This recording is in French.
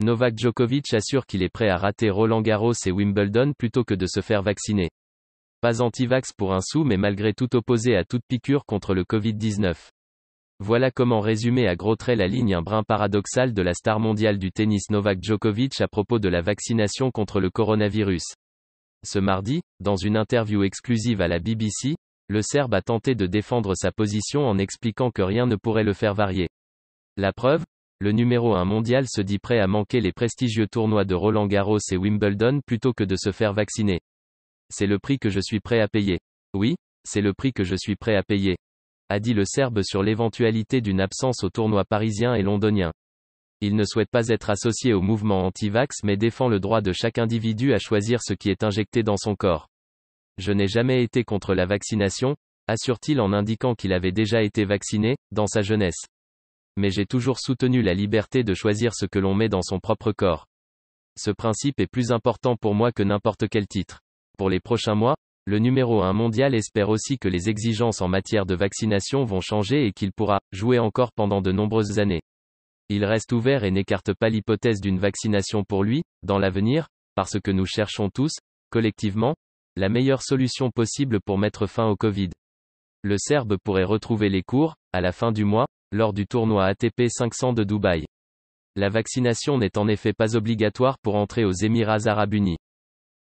Novak Djokovic assure qu'il est prêt à rater Roland Garros et Wimbledon plutôt que de se faire vacciner. Pas anti-vax pour un sou mais malgré tout opposé à toute piqûre contre le Covid-19. Voilà comment résumer à gros traits la ligne un brin paradoxal de la star mondiale du tennis Novak Djokovic à propos de la vaccination contre le coronavirus. Ce mardi, dans une interview exclusive à la BBC, le Serbe a tenté de défendre sa position en expliquant que rien ne pourrait le faire varier. La preuve, le numéro 1 mondial se dit prêt à manquer les prestigieux tournois de Roland Garros et Wimbledon plutôt que de se faire vacciner. C'est le prix que je suis prêt à payer. Oui, c'est le prix que je suis prêt à payer. A dit le Serbe sur l'éventualité d'une absence aux tournois parisiens et londoniens. Il ne souhaite pas être associé au mouvement anti-vax mais défend le droit de chaque individu à choisir ce qui est injecté dans son corps. Je n'ai jamais été contre la vaccination, assure-t-il en indiquant qu'il avait déjà été vacciné, dans sa jeunesse mais j'ai toujours soutenu la liberté de choisir ce que l'on met dans son propre corps. Ce principe est plus important pour moi que n'importe quel titre. Pour les prochains mois, le numéro 1 mondial espère aussi que les exigences en matière de vaccination vont changer et qu'il pourra jouer encore pendant de nombreuses années. Il reste ouvert et n'écarte pas l'hypothèse d'une vaccination pour lui, dans l'avenir, parce que nous cherchons tous, collectivement, la meilleure solution possible pour mettre fin au Covid. Le Serbe pourrait retrouver les cours, à la fin du mois, lors du tournoi ATP 500 de Dubaï. La vaccination n'est en effet pas obligatoire pour entrer aux Émirats arabes unis.